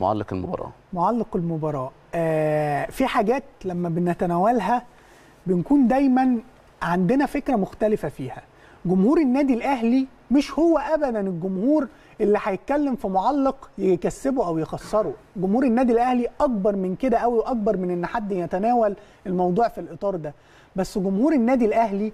معلق المباراه معلق المباراه آه في حاجات لما بنتناولها بنكون دايما عندنا فكره مختلفه فيها جمهور النادي الاهلي مش هو ابدا الجمهور اللي هيتكلم في معلق يكسبه او يخسره جمهور النادي الاهلي اكبر من كده قوي واكبر من ان حد يتناول الموضوع في الاطار ده بس جمهور النادي الاهلي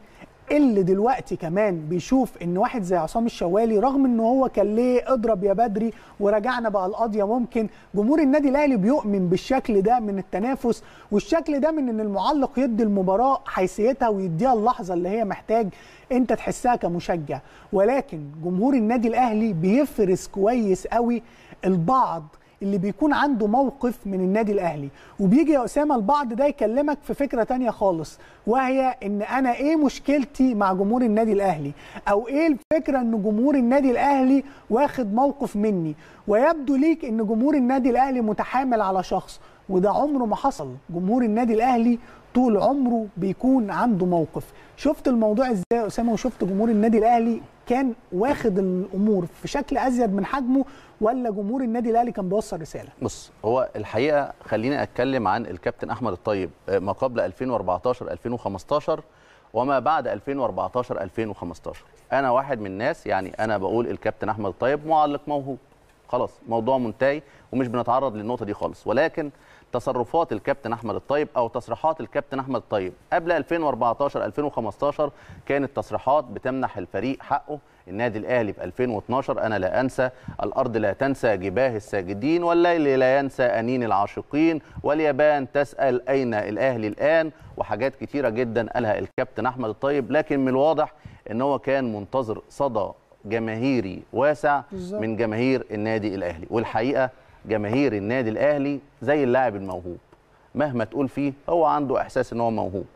اللي دلوقتي كمان بيشوف ان واحد زي عصام الشوالي رغم ان هو كان ليه اضرب يا بدري ورجعنا بقى القضيه ممكن جمهور النادي الاهلي بيؤمن بالشكل ده من التنافس والشكل ده من ان المعلق يدي المباراه حيثيتها ويديها اللحظه اللي هي محتاج انت تحسها كمشجع ولكن جمهور النادي الاهلي بيفرز كويس قوي البعض اللي بيكون عنده موقف من النادي الاهلي وبيجي يا اسامه البعض ده يكلمك في فكره تانية خالص وهي ان انا ايه مشكلتي مع جمهور النادي الاهلي او ايه الفكره ان جمهور النادي الاهلي واخد موقف مني ويبدو ليك ان جمهور النادي الاهلي متحامل على شخص وده عمره ما حصل جمهور النادي الاهلي طول عمره بيكون عنده موقف شفت الموضوع ازاي اسامه وشفت جمهور النادي الاهلي كان واخد الامور في شكل ازيد من حجمه ولا جمهور النادي الاهلي كان بيوصل رساله بص هو الحقيقه خليني اتكلم عن الكابتن احمد الطيب آه، ما قبل 2014 2015 وما بعد 2014 2015 انا واحد من الناس يعني انا بقول الكابتن احمد الطيب معلق موهوب خلاص موضوع منتهي ومش بنتعرض للنقطه دي خالص ولكن تصرفات الكابتن احمد الطيب او تصريحات الكابتن احمد الطيب قبل 2014 2015 كانت تصريحات بتمنح الفريق حقه النادي الاهلي في 2012 انا لا انسى الارض لا تنسى جباه الساجدين والليل لا ينسى انين العاشقين واليابان تسال اين الاهلي الان وحاجات كثيره جدا قالها الكابتن احمد الطيب لكن من الواضح ان هو كان منتظر صدى جماهيري واسع بالزبط. من جماهير النادي الاهلي والحقيقه جماهير النادي الاهلي زي اللاعب الموهوب مهما تقول فيه هو عنده احساس ان هو موهوب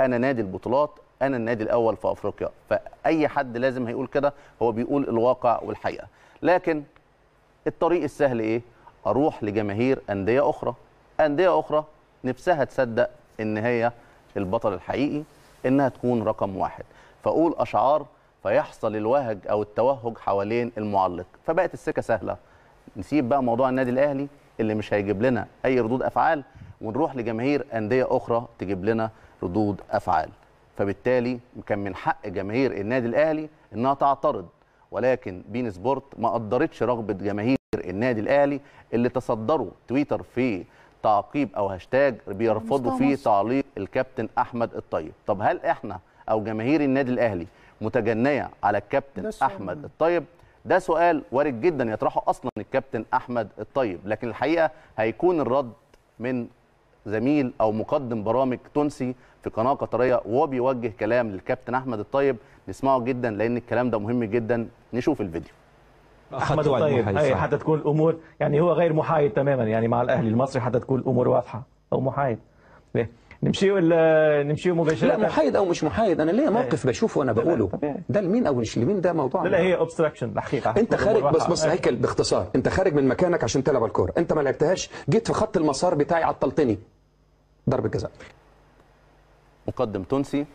انا نادي البطولات انا النادي الاول في افريقيا فاي حد لازم هيقول كده هو بيقول الواقع والحقيقه لكن الطريق السهل ايه اروح لجماهير انديه اخرى انديه اخرى نفسها تصدق ان هي البطل الحقيقي انها تكون رقم واحد فاقول اشعار فيحصل الوهج او التوهج حوالين المعلق فبقت السكه سهله نسيب بقى موضوع النادي الاهلي اللي مش هيجيب لنا اي ردود افعال ونروح لجماهير انديه اخرى تجيب لنا ردود افعال فبالتالي كان من حق جماهير النادي الاهلي انها تعترض ولكن بين سبورت ما قدرتش رغبه جماهير النادي الاهلي اللي تصدروا تويتر في تعقيب او هاشتاج بيرفضوا فيه تعليق الكابتن احمد الطيب طب هل احنا او جماهير النادي الاهلي متجنيه على الكابتن احمد يعني. الطيب ده سؤال وارد جدا يطرحه اصلا الكابتن احمد الطيب لكن الحقيقه هيكون الرد من زميل او مقدم برامج تونسي في قناه قطريه وهو بيوجه كلام للكابتن احمد الطيب نسمعه جدا لان الكلام ده مهم جدا نشوف الفيديو احمد الطيب اي حتى تكون الامور يعني هو غير محايد تماما يعني مع الاهلي المصري حتى تكون الامور واضحه او محايد ليه نمشي ولا نمشي مباشره لا محايد او مش محايد انا ليا موقف بشوفه وانا بقوله ده لمين او مش لمين ده موضوع لا, لا هي اوبستراكشن الحقيقه انت خارج بس بص آه. هيكل باختصار انت خارج من مكانك عشان تلعب الكوره انت ما لعبتهاش جيت في خط المسار بتاعي عطلتني ضربه جزاء مقدم تونسي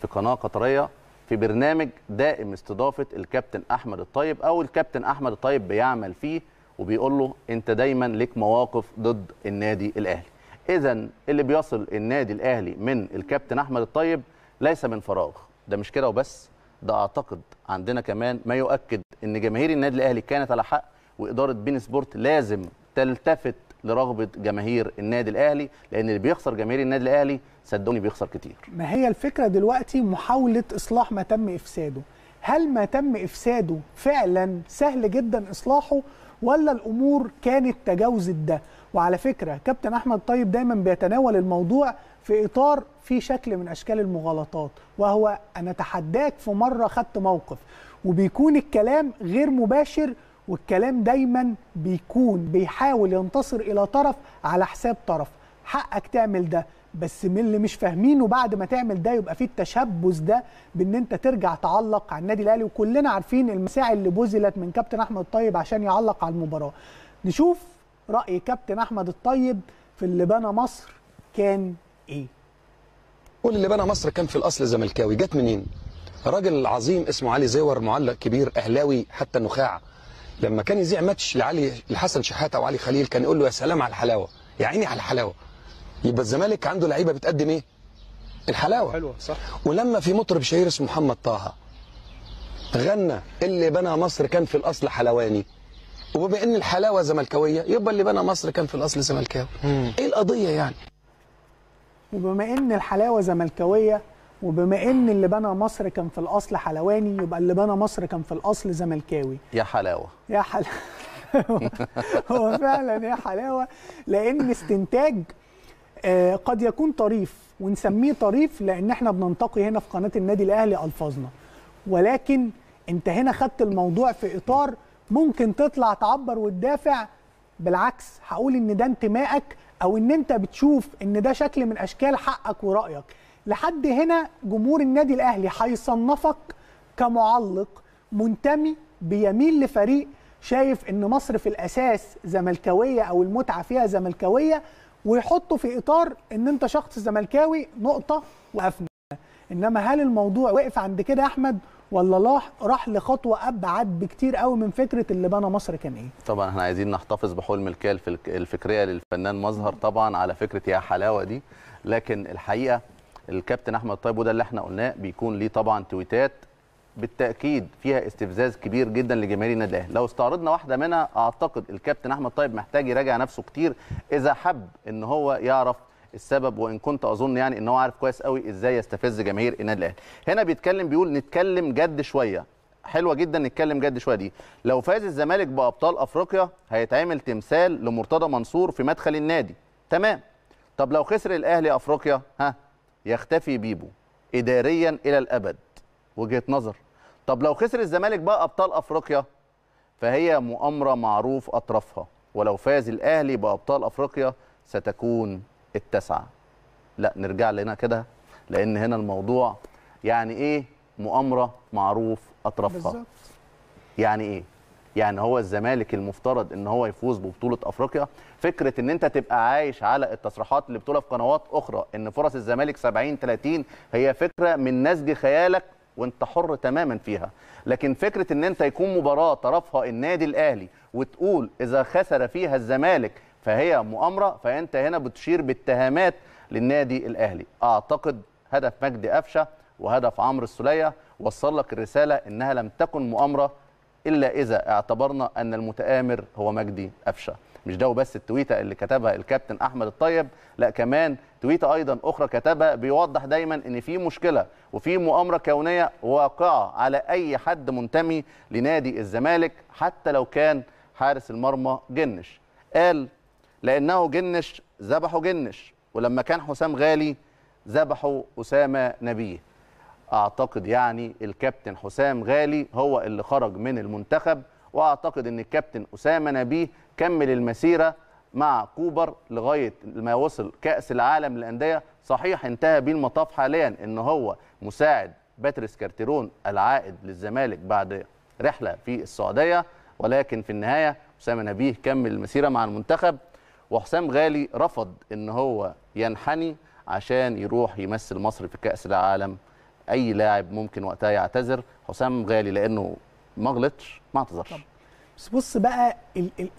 في قناه قطريه في برنامج دائم استضافه الكابتن احمد الطيب او الكابتن احمد الطيب بيعمل فيه وبيقول له انت دايما لك مواقف ضد النادي الاهلي اذا اللي بيصل النادي الاهلي من الكابتن احمد الطيب ليس من فراغ ده مش كده وبس ده اعتقد عندنا كمان ما يؤكد ان جماهير النادي الاهلي كانت على حق واداره بين سبورت لازم تلتفت لرغبه جماهير النادي الاهلي لان اللي بيخسر جماهير النادي الاهلي صدقوني بيخسر كتير ما هي الفكره دلوقتي محاوله اصلاح ما تم افساده هل ما تم افساده فعلا سهل جدا اصلاحه ولا الامور كانت تجاوزت ده وعلى فكره كابتن احمد طيب دايما بيتناول الموضوع في اطار في شكل من اشكال المغالطات وهو انا اتحداك في مره خدت موقف وبيكون الكلام غير مباشر والكلام دايما بيكون بيحاول ينتصر الى طرف على حساب طرف حقك تعمل ده بس من اللي مش فاهمينه بعد ما تعمل ده يبقى في التشبث ده بان انت ترجع تعلق على النادي الاهلي وكلنا عارفين المساعي اللي بذلت من كابتن احمد طيب عشان يعلق على المباراه نشوف راي كابتن احمد الطيب في اللي بنى مصر كان ايه كل اللي بنى مصر كان في الاصل زملكاوي جت منين راجل عظيم اسمه علي زيور معلق كبير اهلاوي حتى النخاع لما كان يذيع ماتش لعلي لحسن شحاته وعلي خليل كان يقول له يا سلام على الحلاوه يا عيني على الحلاوه يبقى الزمالك عنده لعيبه بتقدم ايه الحلاوه حلوه صح ولما في مطرب شهير اسمه محمد طه غنى اللي بنى مصر كان في الاصل حلواني وبما ان الحلاوه زملكاويه يبقى اللي بنى مصر كان في الاصل زملكاوي ايه القضيه يعني وبما ان الحلاوه زملكاويه وبما ان اللي بنى مصر كان في الاصل حلواني يبقى اللي بنى مصر كان في الاصل زملكاوي يا حلاوه يا حلاوه هو فعلا يا حلاوه لان استنتاج آه، قد يكون طريف ونسميه طريف لان احنا بننتقي هنا في قناه النادي الاهلي الفاظنا ولكن انت هنا خدت الموضوع في اطار ممكن تطلع تعبر وتدافع بالعكس هقول ان ده انتمائك او ان انت بتشوف ان ده شكل من اشكال حقك ورايك لحد هنا جمهور النادي الاهلي هيصنفك كمعلق منتمي بيميل لفريق شايف ان مصر في الاساس زملكاويه او المتعه فيها زملكاويه ويحطه في اطار ان انت شخص زملكاوي نقطه وقفنا انما هل الموضوع وقف عند كده يا احمد ولا راح راح لخطوه ابعد بكتير قوي من فكره اللي بنى مصر كان ايه طبعا احنا عايزين نحتفظ بحلم الكال الفكريه للفنان مظهر طبعا على فكره يا حلاوه دي لكن الحقيقه الكابتن احمد طيب وده اللي احنا قلناه بيكون ليه طبعا تويتات بالتاكيد فيها استفزاز كبير جدا لجماهير النادي الاهلي لو استعرضنا واحده منها اعتقد الكابتن احمد طيب محتاج يراجع نفسه كتير اذا حب ان هو يعرف السبب وان كنت اظن يعني ان هو عارف كويس قوي ازاي يستفز جماهير النادي الاهلي هنا بيتكلم بيقول نتكلم جد شويه حلوه جدا نتكلم جد شويه دي لو فاز الزمالك بابطال افريقيا هيتعمل تمثال لمرتضى منصور في مدخل النادي تمام طب لو خسر الاهلي افريقيا ها يختفي بيبو اداريا الى الابد وجهه نظر طب لو خسر الزمالك بقى ابطال افريقيا فهي مؤامره معروف اطرافها ولو فاز الاهلي بابطال افريقيا ستكون التسعه لا نرجع لنا كده لان هنا الموضوع يعني ايه مؤامره معروف اطرافها بالظبط يعني ايه يعني هو الزمالك المفترض ان هو يفوز ببطوله افريقيا فكره ان انت تبقى عايش على التصريحات اللي بتقولها في قنوات اخرى ان فرص الزمالك 70 30 هي فكره من نسج خيالك وانت حر تماما فيها لكن فكره ان انت يكون مباراه طرفها النادي الاهلي وتقول اذا خسر فيها الزمالك فهي مؤامره فانت هنا بتشير باتهامات للنادي الاهلي اعتقد هدف مجدي قفشه وهدف عمرو السليه وصل لك الرساله انها لم تكن مؤامره الا اذا اعتبرنا ان المتامر هو مجدي قفشه مش ده وبس التويته اللي كتبها الكابتن احمد الطيب لا كمان تويته ايضا اخرى كتبها بيوضح دايما ان في مشكله وفي مؤامره كونيه واقعه على اي حد منتمي لنادي الزمالك حتى لو كان حارس المرمى جنش قال لأنه جنش ذبحوا جنش ولما كان حسام غالي ذبحوا أسامة نبيه أعتقد يعني الكابتن حسام غالي هو اللي خرج من المنتخب وأعتقد أن الكابتن أسامة نبيه كمل المسيرة مع كوبر لغاية ما وصل كأس العالم للأندية صحيح انتهى بيه المطاف حاليا أن هو مساعد باتريس كارتيرون العائد للزمالك بعد رحلة في السعودية ولكن في النهاية أسامة نبيه كمل المسيرة مع المنتخب وحسام غالي رفض ان هو ينحني عشان يروح يمثل مصر في كاس العالم اي لاعب ممكن وقتها يعتذر حسام غالي لانه ما غلطش ما اعتذرش بس بص بقى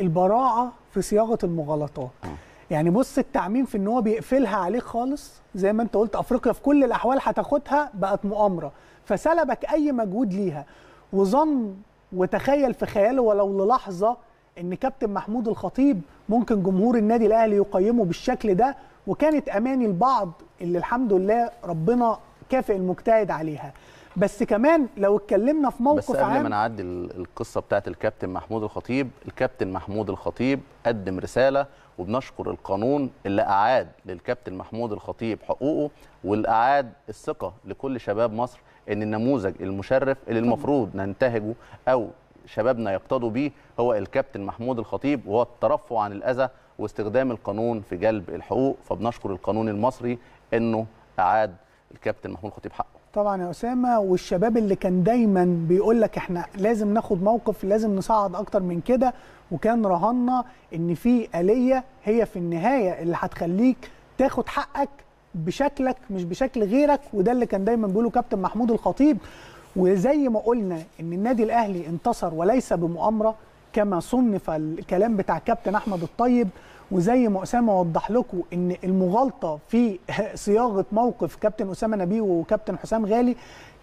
البراعه في صياغه المغالطات آه. يعني بص التعميم في ان هو بيقفلها عليه خالص زي ما انت قلت افريقيا في كل الاحوال هتاخدها بقت مؤامره فسلبك اي مجهود ليها وظن وتخيل في خياله ولو للحظه ان كابتن محمود الخطيب ممكن جمهور النادي الاهلي يقيمه بالشكل ده وكانت اماني البعض اللي الحمد لله ربنا كافئ المجتهد عليها بس كمان لو اتكلمنا في موقف بس قبل ما نعدي القصه بتاعت الكابتن محمود الخطيب الكابتن محمود الخطيب قدم رساله وبنشكر القانون اللي اعاد للكابتن محمود الخطيب حقوقه والاعاد الثقه لكل شباب مصر ان النموذج المشرف اللي المفروض ننتهجه او شبابنا يقتضوا به هو الكابتن محمود الخطيب وهو الترفع عن الأذى واستخدام القانون في جلب الحقوق فبنشكر القانون المصري أنه أعاد الكابتن محمود الخطيب حقه طبعا يا اسامه والشباب اللي كان دايما بيقول لك احنا لازم ناخد موقف لازم نصعد اكتر من كده وكان رهنا ان في اليه هي في النهايه اللي هتخليك تاخد حقك بشكلك مش بشكل غيرك وده اللي كان دايما بيقوله كابتن محمود الخطيب وزي ما قلنا ان النادي الاهلي انتصر وليس بمؤامره كما صنف الكلام بتاع كابتن احمد الطيب وزي ما اسامه وضح لكم ان المغالطه في صياغه موقف كابتن اسامه نبيه وكابتن حسام غالي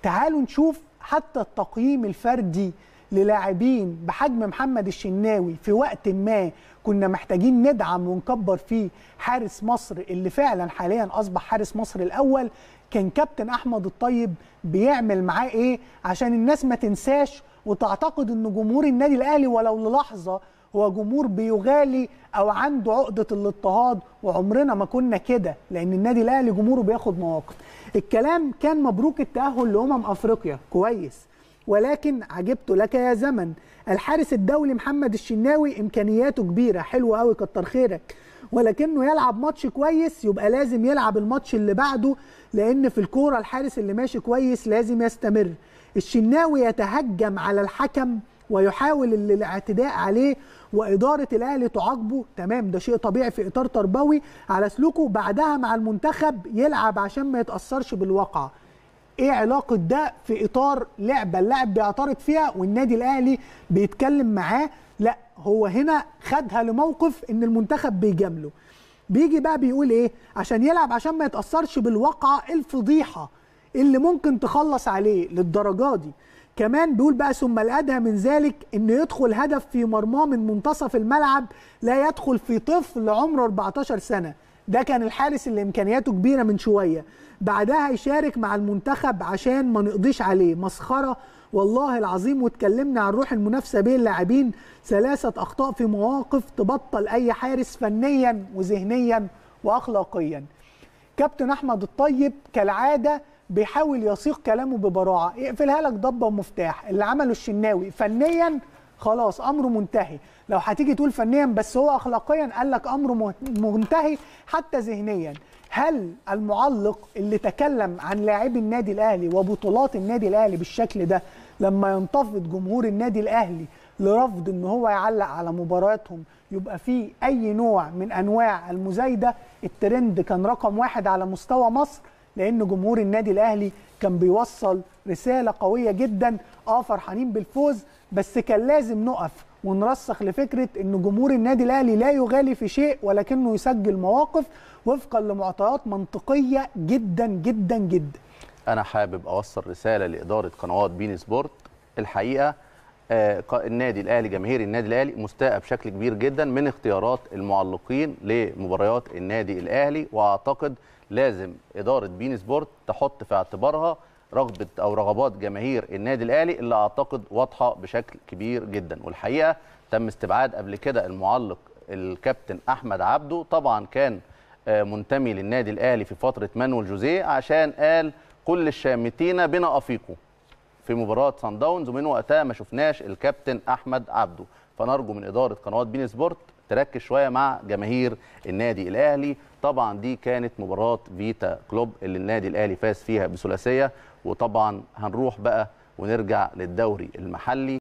تعالوا نشوف حتى التقييم الفردي للاعبين بحجم محمد الشناوي في وقت ما كنا محتاجين ندعم ونكبر فيه حارس مصر اللي فعلا حاليا اصبح حارس مصر الاول كان كابتن احمد الطيب بيعمل معاه ايه عشان الناس ما تنساش وتعتقد ان جمهور النادي الاهلي ولو للحظه هو جمهور بيغالي او عنده عقده الاضطهاد وعمرنا ما كنا كده لان النادي الاهلي جمهوره بياخد مواقف الكلام كان مبروك التاهل لامم افريقيا كويس ولكن عجبت لك يا زمن الحارس الدولي محمد الشناوي امكانياته كبيره حلوه قوي كتر خيرك ولكنه يلعب ماتش كويس يبقى لازم يلعب الماتش اللي بعده لان في الكوره الحارس اللي ماشي كويس لازم يستمر الشناوي يتهجم على الحكم ويحاول الاعتداء عليه واداره الاهلي تعاقبه تمام ده شيء طبيعي في اطار تربوي على سلوكه بعدها مع المنتخب يلعب عشان ما يتاثرش بالواقعه ايه علاقه ده في اطار لعبه اللاعب بيعترض فيها والنادي الاهلي بيتكلم معاه لا هو هنا خدها لموقف ان المنتخب بيجامله بيجي بقى بيقول ايه عشان يلعب عشان ما يتاثرش بالواقعه الفضيحه اللي ممكن تخلص عليه للدرجه دي كمان بيقول بقى ثم الادهى من ذلك انه يدخل هدف في مرماه من منتصف الملعب لا يدخل في طفل عمره 14 سنه ده كان الحارس اللي امكانياته كبيره من شويه بعدها يشارك مع المنتخب عشان ما نقضيش عليه مسخره والله العظيم واتكلمنا عن روح المنافسه بين اللاعبين ثلاثه اخطاء في مواقف تبطل اي حارس فنيا وذهنيا واخلاقيا كابتن احمد الطيب كالعاده بيحاول يصيغ كلامه ببراعه يقفلها لك ضبه ومفتاح اللي عمله الشناوي فنيا خلاص امره منتهي لو هتيجي تقول فنيا بس هو اخلاقيا قال لك امر منتهي حتى ذهنيا هل المعلق اللي تكلم عن لاعبي النادي الاهلي وبطولات النادي الاهلي بالشكل ده لما ينتفض جمهور النادي الاهلي لرفض ان هو يعلق على مبارياتهم يبقى فيه اي نوع من انواع المزايده الترند كان رقم واحد على مستوى مصر لان جمهور النادي الاهلي كان بيوصل رساله قويه جدا اه فرحانين بالفوز بس كان لازم نقف ونرسخ لفكره ان جمهور النادي الاهلي لا يغالي في شيء ولكنه يسجل مواقف وفقا لمعطيات منطقيه جدا جدا جدا. انا حابب اوصل رساله لاداره قنوات بين سبورت الحقيقه آه، النادي الاهلي جماهير النادي الاهلي مستاءه بشكل كبير جدا من اختيارات المعلقين لمباريات النادي الاهلي واعتقد لازم اداره بين سبورت تحط في اعتبارها رغبه او رغبات جماهير النادي الاهلي اللي اعتقد واضحه بشكل كبير جدا والحقيقه تم استبعاد قبل كده المعلق الكابتن احمد عبده طبعا كان آه، منتمي للنادي الاهلي في فتره مانويل جوزيه عشان قال كل الشامتين بنا افيقوا في مباراه سان داونز ومن وقتها ما شفناش الكابتن احمد عبده فنرجو من اداره قنوات بين سبورت تركز شويه مع جماهير النادي الاهلي طبعا دي كانت مباراه فيتا كلوب اللي النادي الاهلي فاز فيها بثلاثيه وطبعا هنروح بقى ونرجع للدوري المحلي